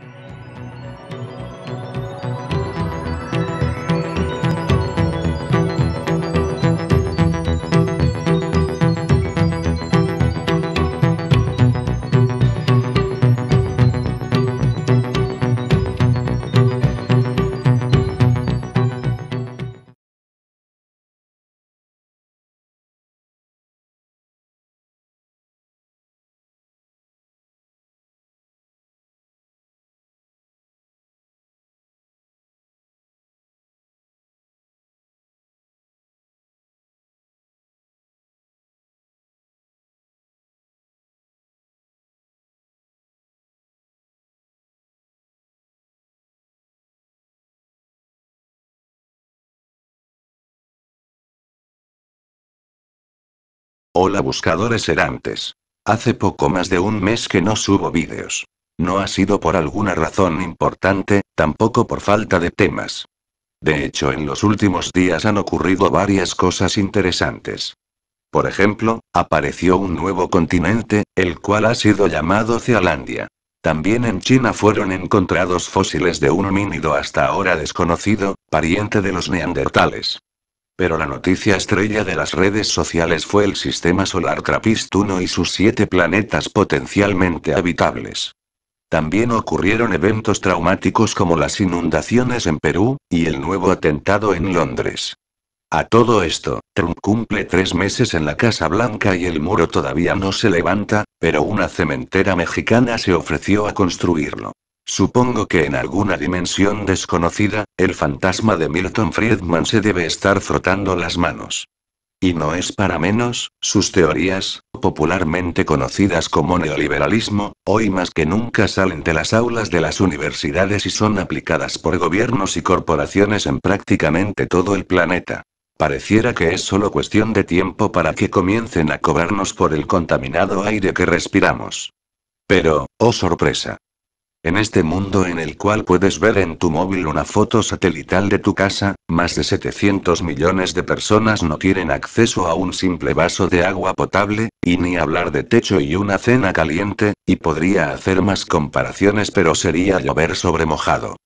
Thank you. Hola buscadores erantes. Hace poco más de un mes que no subo vídeos. No ha sido por alguna razón importante, tampoco por falta de temas. De hecho, en los últimos días han ocurrido varias cosas interesantes. Por ejemplo, apareció un nuevo continente, el cual ha sido llamado Cealandia. También en China fueron encontrados fósiles de un homínido hasta ahora desconocido, pariente de los neandertales. Pero la noticia estrella de las redes sociales fue el sistema solar Trappist 1 y sus siete planetas potencialmente habitables. También ocurrieron eventos traumáticos como las inundaciones en Perú, y el nuevo atentado en Londres. A todo esto, Trump cumple tres meses en la Casa Blanca y el muro todavía no se levanta, pero una cementera mexicana se ofreció a construirlo. Supongo que en alguna dimensión desconocida, el fantasma de Milton Friedman se debe estar frotando las manos. Y no es para menos, sus teorías, popularmente conocidas como neoliberalismo, hoy más que nunca salen de las aulas de las universidades y son aplicadas por gobiernos y corporaciones en prácticamente todo el planeta. Pareciera que es solo cuestión de tiempo para que comiencen a cobrarnos por el contaminado aire que respiramos. Pero, oh sorpresa, en este mundo en el cual puedes ver en tu móvil una foto satelital de tu casa, más de 700 millones de personas no tienen acceso a un simple vaso de agua potable, y ni hablar de techo y una cena caliente, y podría hacer más comparaciones pero sería llover sobre mojado.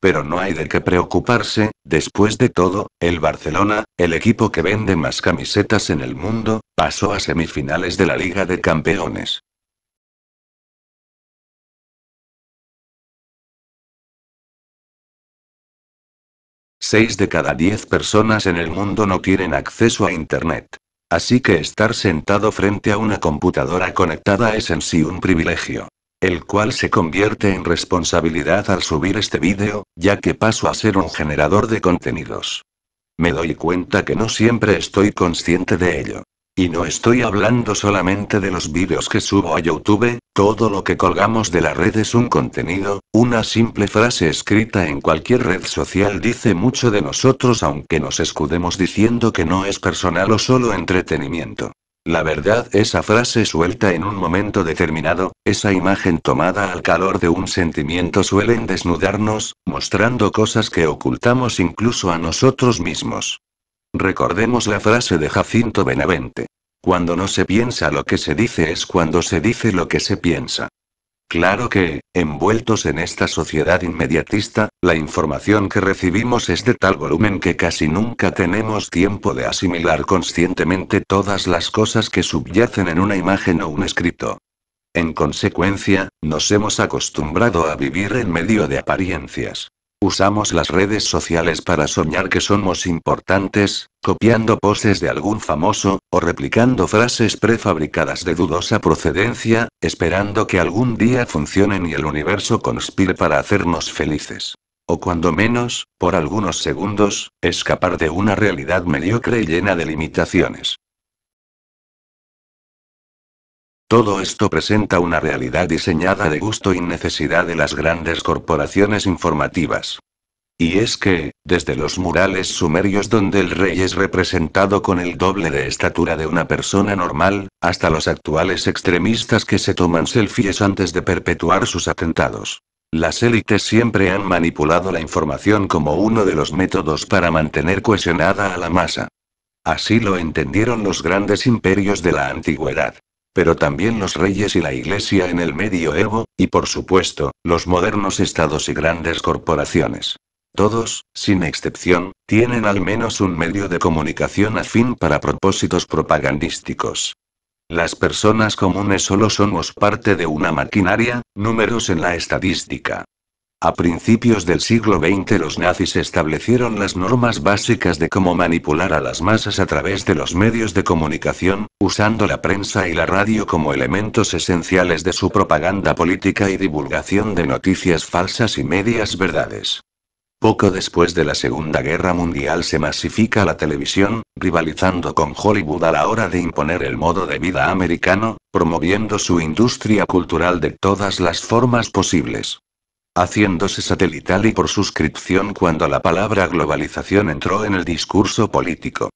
Pero no hay de qué preocuparse, después de todo, el Barcelona, el equipo que vende más camisetas en el mundo, pasó a semifinales de la Liga de Campeones. 6 de cada 10 personas en el mundo no tienen acceso a Internet. Así que estar sentado frente a una computadora conectada es en sí un privilegio. El cual se convierte en responsabilidad al subir este vídeo, ya que paso a ser un generador de contenidos. Me doy cuenta que no siempre estoy consciente de ello. Y no estoy hablando solamente de los vídeos que subo a YouTube, todo lo que colgamos de la red es un contenido, una simple frase escrita en cualquier red social dice mucho de nosotros aunque nos escudemos diciendo que no es personal o solo entretenimiento. La verdad, esa frase suelta en un momento determinado, esa imagen tomada al calor de un sentimiento suelen desnudarnos, mostrando cosas que ocultamos incluso a nosotros mismos. Recordemos la frase de Jacinto Benavente. Cuando no se piensa lo que se dice es cuando se dice lo que se piensa. Claro que, envueltos en esta sociedad inmediatista, la información que recibimos es de tal volumen que casi nunca tenemos tiempo de asimilar conscientemente todas las cosas que subyacen en una imagen o un escrito. En consecuencia, nos hemos acostumbrado a vivir en medio de apariencias. Usamos las redes sociales para soñar que somos importantes, copiando poses de algún famoso, o replicando frases prefabricadas de dudosa procedencia, esperando que algún día funcionen y el universo conspire para hacernos felices. O cuando menos, por algunos segundos, escapar de una realidad mediocre y llena de limitaciones. Todo esto presenta una realidad diseñada de gusto y necesidad de las grandes corporaciones informativas. Y es que, desde los murales sumerios donde el rey es representado con el doble de estatura de una persona normal, hasta los actuales extremistas que se toman selfies antes de perpetuar sus atentados. Las élites siempre han manipulado la información como uno de los métodos para mantener cohesionada a la masa. Así lo entendieron los grandes imperios de la antigüedad pero también los reyes y la iglesia en el medioevo, y por supuesto, los modernos estados y grandes corporaciones. Todos, sin excepción, tienen al menos un medio de comunicación afín para propósitos propagandísticos. Las personas comunes solo somos parte de una maquinaria, números en la estadística, a principios del siglo XX los nazis establecieron las normas básicas de cómo manipular a las masas a través de los medios de comunicación, usando la prensa y la radio como elementos esenciales de su propaganda política y divulgación de noticias falsas y medias verdades. Poco después de la Segunda Guerra Mundial se masifica la televisión, rivalizando con Hollywood a la hora de imponer el modo de vida americano, promoviendo su industria cultural de todas las formas posibles haciéndose satelital y por suscripción cuando la palabra globalización entró en el discurso político.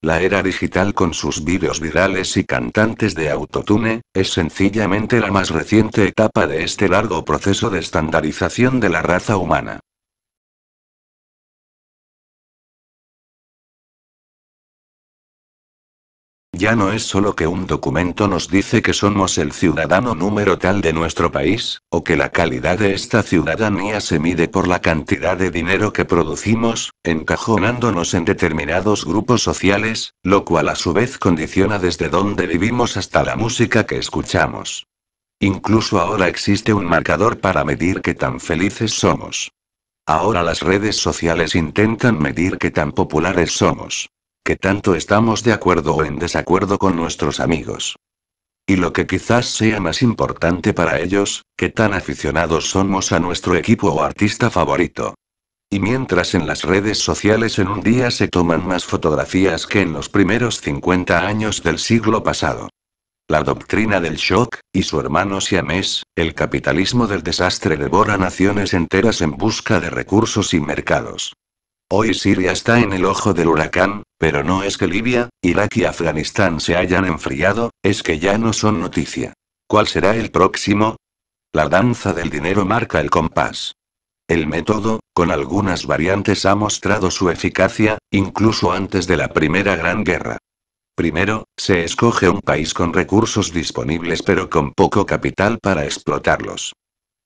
La era digital con sus vídeos virales y cantantes de autotune, es sencillamente la más reciente etapa de este largo proceso de estandarización de la raza humana. Ya no es solo que un documento nos dice que somos el ciudadano número tal de nuestro país, o que la calidad de esta ciudadanía se mide por la cantidad de dinero que producimos, encajonándonos en determinados grupos sociales, lo cual a su vez condiciona desde donde vivimos hasta la música que escuchamos. Incluso ahora existe un marcador para medir qué tan felices somos. Ahora las redes sociales intentan medir qué tan populares somos que tanto estamos de acuerdo o en desacuerdo con nuestros amigos. Y lo que quizás sea más importante para ellos, que tan aficionados somos a nuestro equipo o artista favorito. Y mientras en las redes sociales en un día se toman más fotografías que en los primeros 50 años del siglo pasado. La doctrina del shock, y su hermano siames, el capitalismo del desastre devora naciones enteras en busca de recursos y mercados. Hoy Siria está en el ojo del huracán, pero no es que Libia, Irak y Afganistán se hayan enfriado, es que ya no son noticia. ¿Cuál será el próximo? La danza del dinero marca el compás. El método, con algunas variantes, ha mostrado su eficacia, incluso antes de la Primera Gran Guerra. Primero, se escoge un país con recursos disponibles pero con poco capital para explotarlos.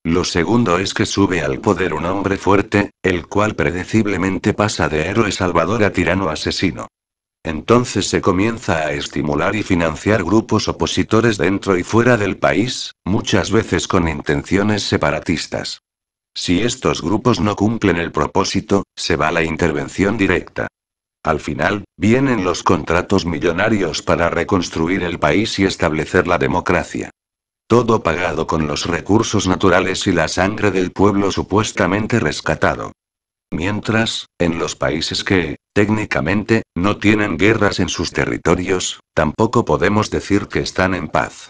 Lo segundo es que sube al poder un hombre fuerte, el cual predeciblemente pasa de héroe salvador a tirano asesino. Entonces se comienza a estimular y financiar grupos opositores dentro y fuera del país, muchas veces con intenciones separatistas. Si estos grupos no cumplen el propósito, se va la intervención directa. Al final, vienen los contratos millonarios para reconstruir el país y establecer la democracia. Todo pagado con los recursos naturales y la sangre del pueblo supuestamente rescatado. Mientras, en los países que, técnicamente, no tienen guerras en sus territorios, tampoco podemos decir que están en paz.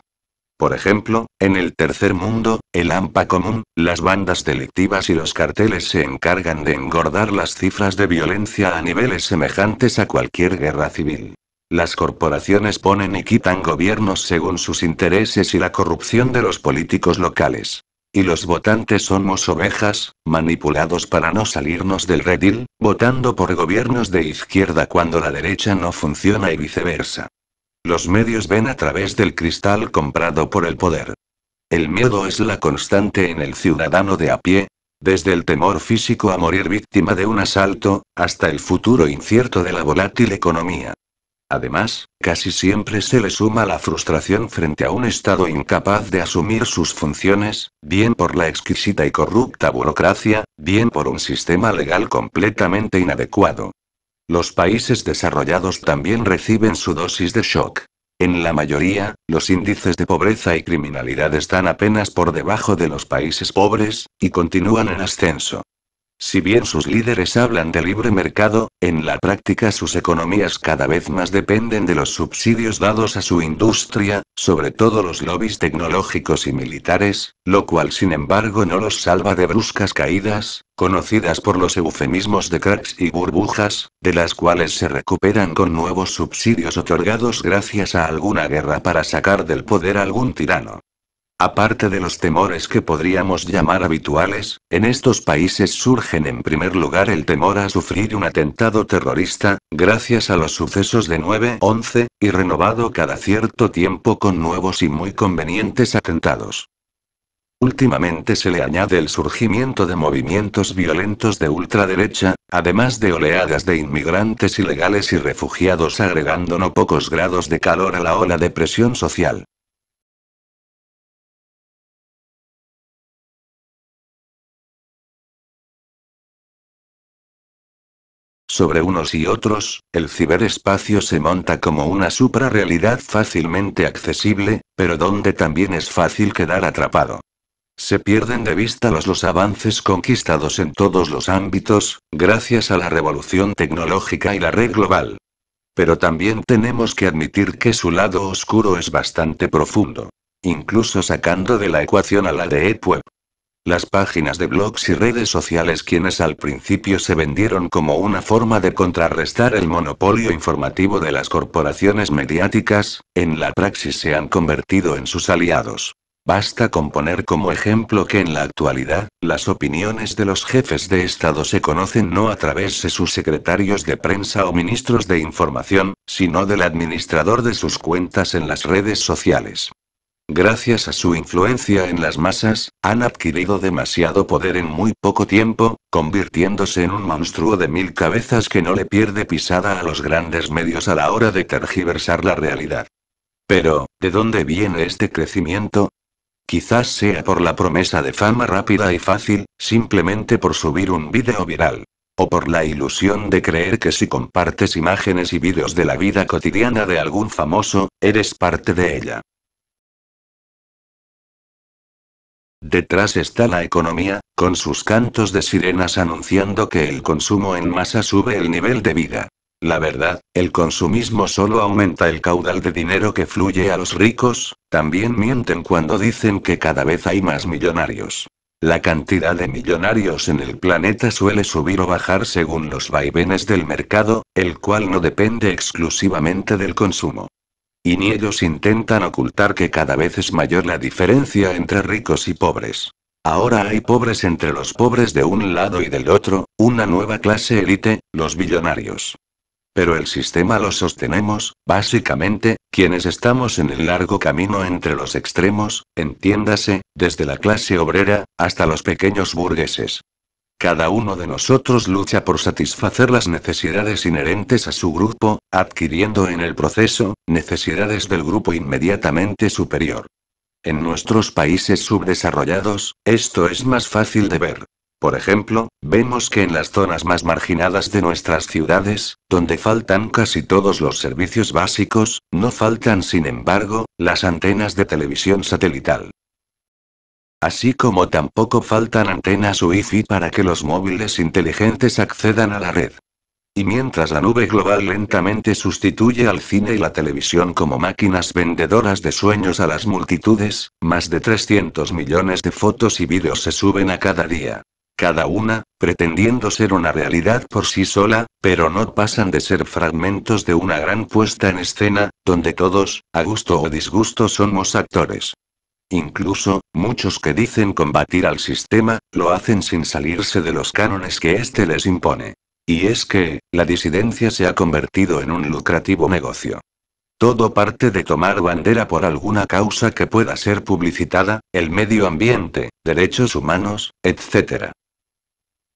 Por ejemplo, en el tercer mundo, el AMPA común, las bandas delictivas y los carteles se encargan de engordar las cifras de violencia a niveles semejantes a cualquier guerra civil. Las corporaciones ponen y quitan gobiernos según sus intereses y la corrupción de los políticos locales. Y los votantes somos ovejas, manipulados para no salirnos del redil, votando por gobiernos de izquierda cuando la derecha no funciona y viceversa. Los medios ven a través del cristal comprado por el poder. El miedo es la constante en el ciudadano de a pie, desde el temor físico a morir víctima de un asalto, hasta el futuro incierto de la volátil economía. Además, casi siempre se le suma la frustración frente a un Estado incapaz de asumir sus funciones, bien por la exquisita y corrupta burocracia, bien por un sistema legal completamente inadecuado. Los países desarrollados también reciben su dosis de shock. En la mayoría, los índices de pobreza y criminalidad están apenas por debajo de los países pobres, y continúan en ascenso. Si bien sus líderes hablan de libre mercado, en la práctica sus economías cada vez más dependen de los subsidios dados a su industria, sobre todo los lobbies tecnológicos y militares, lo cual sin embargo no los salva de bruscas caídas, conocidas por los eufemismos de cracks y burbujas, de las cuales se recuperan con nuevos subsidios otorgados gracias a alguna guerra para sacar del poder algún tirano. Aparte de los temores que podríamos llamar habituales, en estos países surgen en primer lugar el temor a sufrir un atentado terrorista, gracias a los sucesos de 9-11, y renovado cada cierto tiempo con nuevos y muy convenientes atentados. Últimamente se le añade el surgimiento de movimientos violentos de ultraderecha, además de oleadas de inmigrantes ilegales y refugiados agregando no pocos grados de calor a la ola de presión social. sobre unos y otros, el ciberespacio se monta como una suprarrealidad fácilmente accesible, pero donde también es fácil quedar atrapado. Se pierden de vista los, los avances conquistados en todos los ámbitos, gracias a la revolución tecnológica y la red global. Pero también tenemos que admitir que su lado oscuro es bastante profundo. Incluso sacando de la ecuación a la de Epweb. Las páginas de blogs y redes sociales quienes al principio se vendieron como una forma de contrarrestar el monopolio informativo de las corporaciones mediáticas, en la praxis se han convertido en sus aliados. Basta con poner como ejemplo que en la actualidad, las opiniones de los jefes de Estado se conocen no a través de sus secretarios de prensa o ministros de información, sino del administrador de sus cuentas en las redes sociales. Gracias a su influencia en las masas, han adquirido demasiado poder en muy poco tiempo, convirtiéndose en un monstruo de mil cabezas que no le pierde pisada a los grandes medios a la hora de tergiversar la realidad. Pero, ¿de dónde viene este crecimiento? Quizás sea por la promesa de fama rápida y fácil, simplemente por subir un vídeo viral. O por la ilusión de creer que si compartes imágenes y vídeos de la vida cotidiana de algún famoso, eres parte de ella. Detrás está la economía, con sus cantos de sirenas anunciando que el consumo en masa sube el nivel de vida. La verdad, el consumismo solo aumenta el caudal de dinero que fluye a los ricos, también mienten cuando dicen que cada vez hay más millonarios. La cantidad de millonarios en el planeta suele subir o bajar según los vaivenes del mercado, el cual no depende exclusivamente del consumo. Y ni ellos intentan ocultar que cada vez es mayor la diferencia entre ricos y pobres. Ahora hay pobres entre los pobres de un lado y del otro, una nueva clase élite, los billonarios. Pero el sistema lo sostenemos, básicamente, quienes estamos en el largo camino entre los extremos, entiéndase, desde la clase obrera, hasta los pequeños burgueses. Cada uno de nosotros lucha por satisfacer las necesidades inherentes a su grupo, adquiriendo en el proceso, necesidades del grupo inmediatamente superior. En nuestros países subdesarrollados, esto es más fácil de ver. Por ejemplo, vemos que en las zonas más marginadas de nuestras ciudades, donde faltan casi todos los servicios básicos, no faltan sin embargo, las antenas de televisión satelital. Así como tampoco faltan antenas wifi para que los móviles inteligentes accedan a la red. Y mientras la nube global lentamente sustituye al cine y la televisión como máquinas vendedoras de sueños a las multitudes, más de 300 millones de fotos y vídeos se suben a cada día. Cada una, pretendiendo ser una realidad por sí sola, pero no pasan de ser fragmentos de una gran puesta en escena, donde todos, a gusto o disgusto, somos actores. Incluso, muchos que dicen combatir al sistema, lo hacen sin salirse de los cánones que éste les impone. Y es que, la disidencia se ha convertido en un lucrativo negocio. Todo parte de tomar bandera por alguna causa que pueda ser publicitada, el medio ambiente, derechos humanos, etc.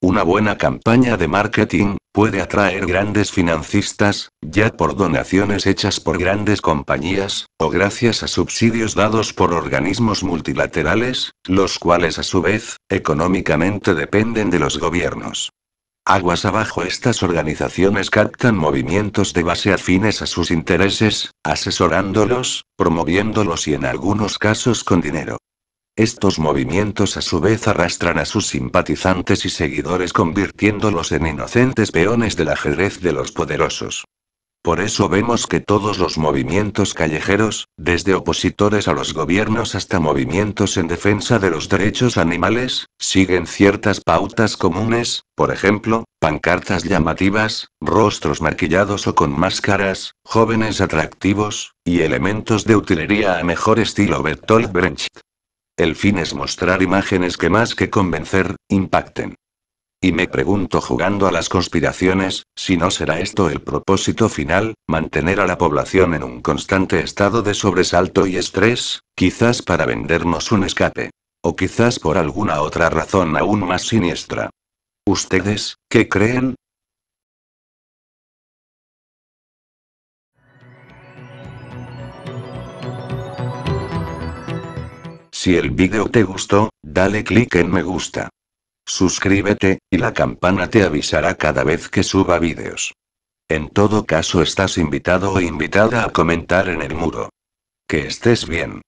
Una buena campaña de marketing puede atraer grandes financistas, ya por donaciones hechas por grandes compañías, o gracias a subsidios dados por organismos multilaterales, los cuales a su vez, económicamente dependen de los gobiernos. Aguas abajo estas organizaciones captan movimientos de base afines a sus intereses, asesorándolos, promoviéndolos y en algunos casos con dinero. Estos movimientos a su vez arrastran a sus simpatizantes y seguidores convirtiéndolos en inocentes peones del ajedrez de los poderosos. Por eso vemos que todos los movimientos callejeros, desde opositores a los gobiernos hasta movimientos en defensa de los derechos animales, siguen ciertas pautas comunes, por ejemplo, pancartas llamativas, rostros maquillados o con máscaras, jóvenes atractivos, y elementos de utilería a mejor estilo Bertolt Brecht. El fin es mostrar imágenes que más que convencer, impacten. Y me pregunto jugando a las conspiraciones, si no será esto el propósito final, mantener a la población en un constante estado de sobresalto y estrés, quizás para vendernos un escape. O quizás por alguna otra razón aún más siniestra. ¿Ustedes, qué creen? Si el vídeo te gustó, dale click en me gusta. Suscríbete, y la campana te avisará cada vez que suba vídeos. En todo caso estás invitado o invitada a comentar en el muro. Que estés bien.